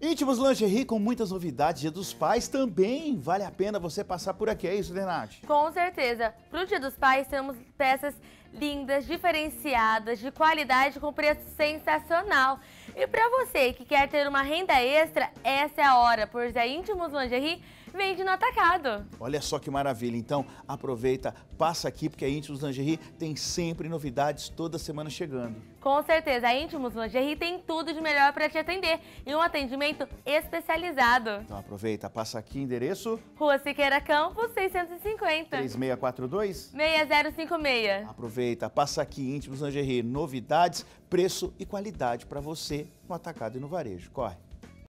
Íntimos Lingerie com muitas novidades, Dia dos Pais também vale a pena você passar por aqui, é isso, Renate? Com certeza. Para o Dia dos Pais temos peças lindas, diferenciadas, de qualidade com preço sensacional. E para você que quer ter uma renda extra, essa é a hora, pois a é Íntimos Lingerie vende no atacado. Olha só que maravilha. Então, aproveita, passa aqui, porque a Íntimos Lingerie tem sempre novidades toda semana chegando. Com certeza, a Íntimos Lingerie tem tudo de melhor para te atender e um atendimento atendimento especializado. Então aproveita, passa aqui endereço. Rua Siqueira Campos, 650. 3642 6056. Aproveita, passa aqui Íntimos Lingerie, novidades, preço e qualidade para você no atacado e no varejo. Corre.